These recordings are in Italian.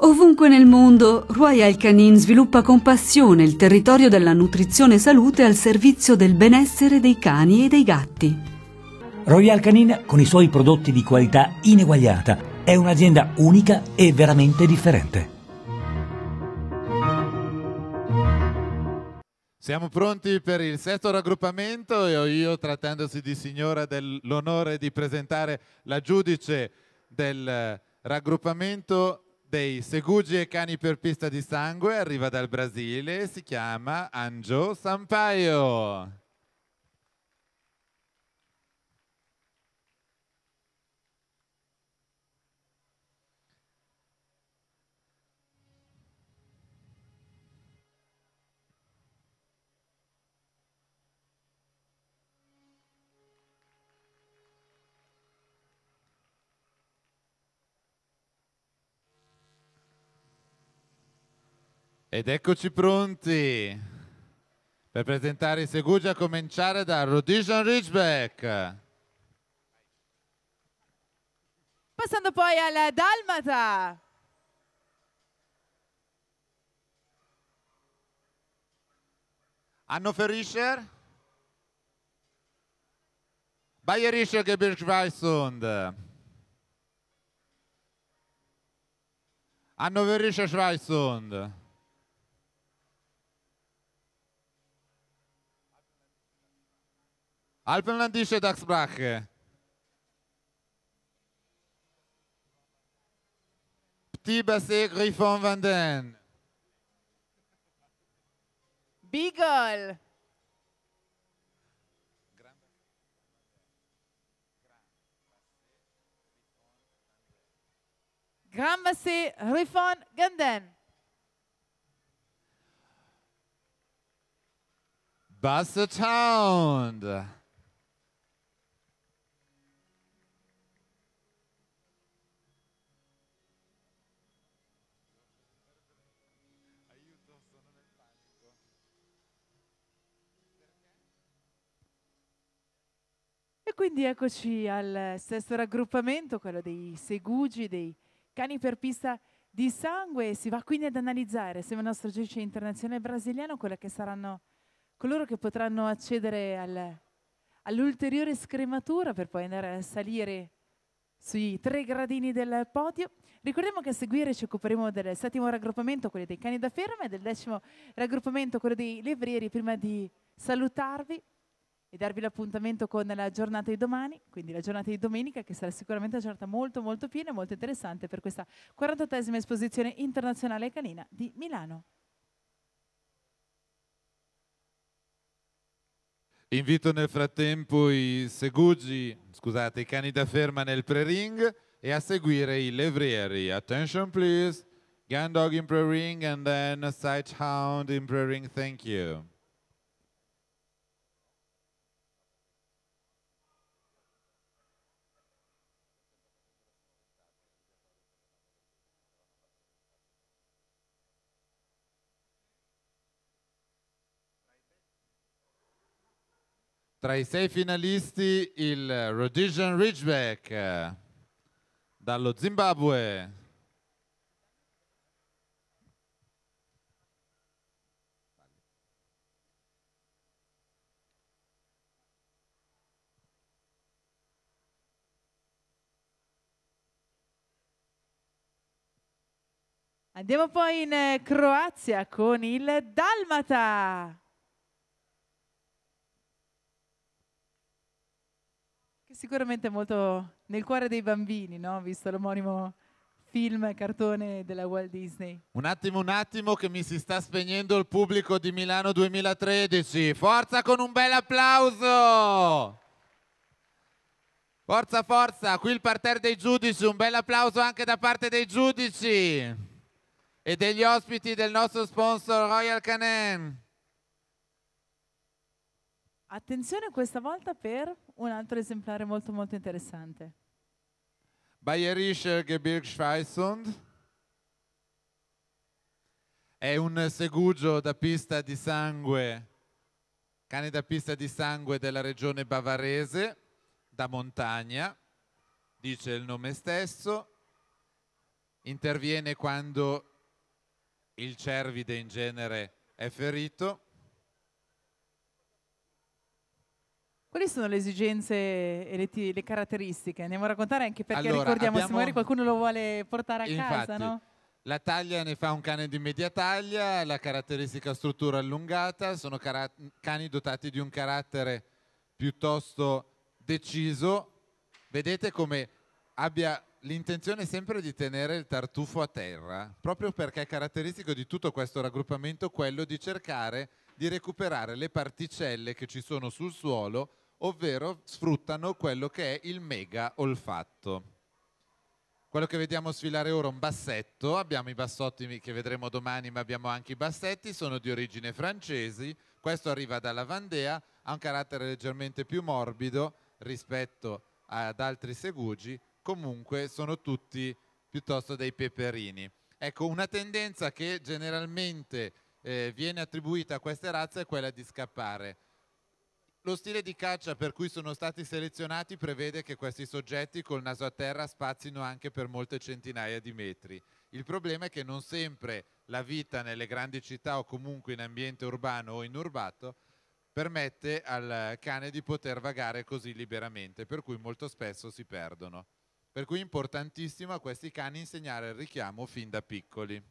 Ovunque nel mondo, Royal Canin sviluppa con passione il territorio della nutrizione e salute al servizio del benessere dei cani e dei gatti. Royal Canin, con i suoi prodotti di qualità ineguagliata, è un'azienda unica e veramente differente. Siamo pronti per il sesto raggruppamento e ho io, trattandosi di signora, dell'onore di presentare la giudice del raggruppamento dei Segugi e Cani per Pista di Sangue, arriva dal Brasile, e si chiama Anjo Sampaio. Ed eccoci pronti per presentare i Segugi a cominciare da Rhodesian Ridgeback. Passando poi al Dalmata. Anno Ferischer. Bayerischer Gebirgsweissund. Anno Ferischer Schweissund. Alpenländische Dachsbrache. Petit Basset Griffon Vanden. Beagle. Grand Basset Griffon Ganden. Basset Hound. quindi eccoci al sesto raggruppamento, quello dei segugi, dei cani per pista di sangue. Si va quindi ad analizzare insieme al nostro giudice internazionale brasiliano quelle che saranno coloro che potranno accedere al, all'ulteriore scrematura per poi andare a salire sui tre gradini del podio. Ricordiamo che a seguire ci occuperemo del settimo raggruppamento, quello dei cani da ferma, e del decimo raggruppamento, quello dei levrieri. Prima di salutarvi, e darvi l'appuntamento con la giornata di domani, quindi la giornata di domenica, che sarà sicuramente una giornata molto molto piena e molto interessante per questa 48esima esposizione internazionale canina di Milano. Invito nel frattempo i segugi, scusate, i cani da ferma nel pre-ring e a seguire i levrieri. Attention please, gun dog in pre-ring and then a sight hound in pre-ring, thank you. Tra i sei finalisti il Rhodesian Ridgeback dallo Zimbabwe. Andiamo poi in eh, Croazia con il Dalmata. sicuramente molto nel cuore dei bambini, no? visto l'omonimo film, cartone della Walt Disney. Un attimo, un attimo che mi si sta spegnendo il pubblico di Milano 2013. Forza con un bel applauso! Forza, forza, qui il parterre dei giudici, un bel applauso anche da parte dei giudici e degli ospiti del nostro sponsor Royal Canin. Attenzione questa volta per un altro esemplare molto molto interessante. Bayerischer Gebirgsschweißhund è un segugio da pista di sangue, cane da pista di sangue della regione bavarese, da montagna, dice il nome stesso, interviene quando il cervide in genere è ferito Quali sono le esigenze e le, t- le caratteristiche? Andiamo a raccontare anche perché allora, ricordiamo abbiamo... se magari qualcuno lo vuole portare a Infatti, casa, no? La taglia ne fa un cane di media taglia, la caratteristica struttura allungata, sono cara- cani dotati di un carattere piuttosto deciso. Vedete come abbia l'intenzione sempre di tenere il tartufo a terra, proprio perché è caratteristico di tutto questo raggruppamento quello di cercare di recuperare le particelle che ci sono sul suolo ovvero sfruttano quello che è il mega olfatto. Quello che vediamo sfilare ora è un bassetto, abbiamo i bassotti che vedremo domani, ma abbiamo anche i bassetti, sono di origine francesi, questo arriva dalla Vandea, ha un carattere leggermente più morbido rispetto ad altri segugi, comunque sono tutti piuttosto dei peperini. Ecco, una tendenza che generalmente eh, viene attribuita a queste razze è quella di scappare lo stile di caccia per cui sono stati selezionati prevede che questi soggetti col naso a terra spazzino anche per molte centinaia di metri. Il problema è che non sempre la vita nelle grandi città o comunque in ambiente urbano o inurbato permette al cane di poter vagare così liberamente, per cui molto spesso si perdono. Per cui è importantissimo a questi cani insegnare il richiamo fin da piccoli.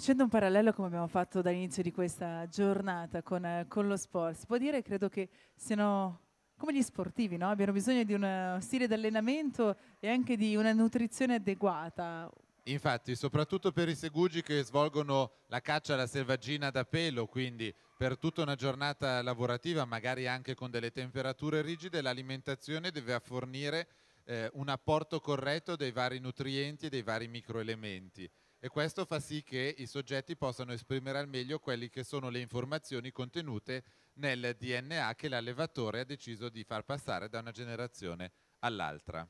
Facendo un parallelo come abbiamo fatto dall'inizio di questa giornata con, eh, con, lo sport, si può dire, credo che siano come gli sportivi, no? abbiano bisogno di un stile di allenamento e anche di una nutrizione adeguata. Infatti, soprattutto per i segugi che svolgono la caccia alla selvaggina da pelo, quindi per tutta una giornata lavorativa, magari anche con delle temperature rigide, l'alimentazione deve fornire eh, un apporto corretto dei vari nutrienti e dei vari microelementi e questo fa sì che i soggetti possano esprimere al meglio quelle che sono le informazioni contenute nel DNA che l'allevatore ha deciso di far passare da una generazione all'altra.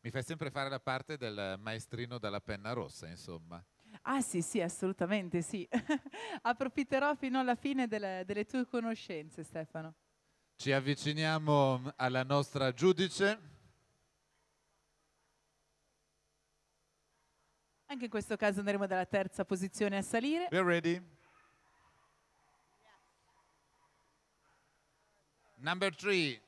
Mi fai sempre fare la parte del maestrino dalla penna rossa, insomma. Ah sì, sì, assolutamente sì. Approfitterò fino alla fine delle, delle tue conoscenze, Stefano. Ci avviciniamo alla nostra giudice. Anche in questo caso andremo dalla terza posizione a salire. We're ready. Number three.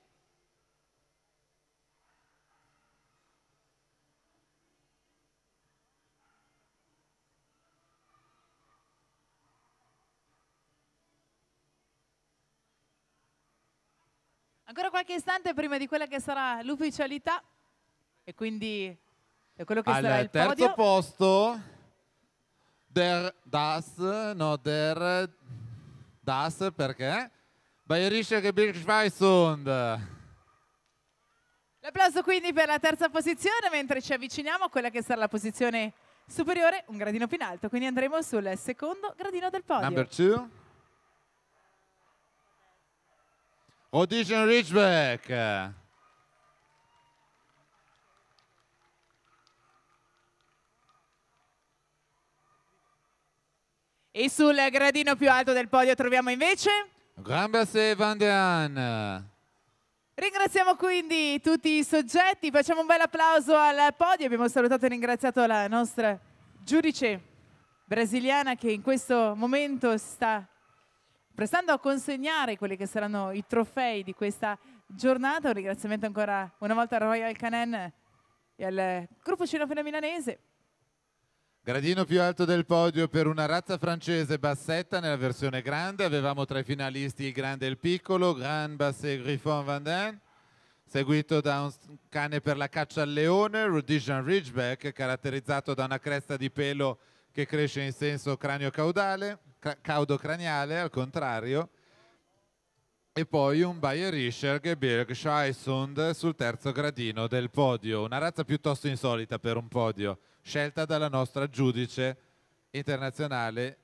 Ancora qualche istante prima di quella che sarà l'ufficialità e quindi e quello che Al sarà il terzo podio... posto der das no der das perché Bayerische Gebirgsweisund L'applauso quindi per la terza posizione mentre ci avviciniamo a quella che sarà la posizione superiore un gradino più in alto quindi andremo sul secondo gradino del podio Number two Audition Richback E sul gradino più alto del podio troviamo invece... Gramberse Van Dean. Ringraziamo quindi tutti i soggetti, facciamo un bel applauso al podio, abbiamo salutato e ringraziato la nostra giudice brasiliana che in questo momento sta prestando a consegnare quelli che saranno i trofei di questa giornata. Un ringraziamento ancora una volta a Royal Canen e al gruppo cinofilo milanese. Gradino più alto del podio per una razza francese bassetta nella versione grande, avevamo tra i finalisti il grande e il piccolo, Grand Basset Griffon Van seguito da un cane per la caccia al leone, Rhodesian Ridgeback, caratterizzato da una cresta di pelo che cresce in senso cranio-caudale, caudo-craniale al contrario, e poi un Bayerischer Gebirg Scheissund sul terzo gradino del podio, una razza piuttosto insolita per un podio scelta dalla nostra giudice internazionale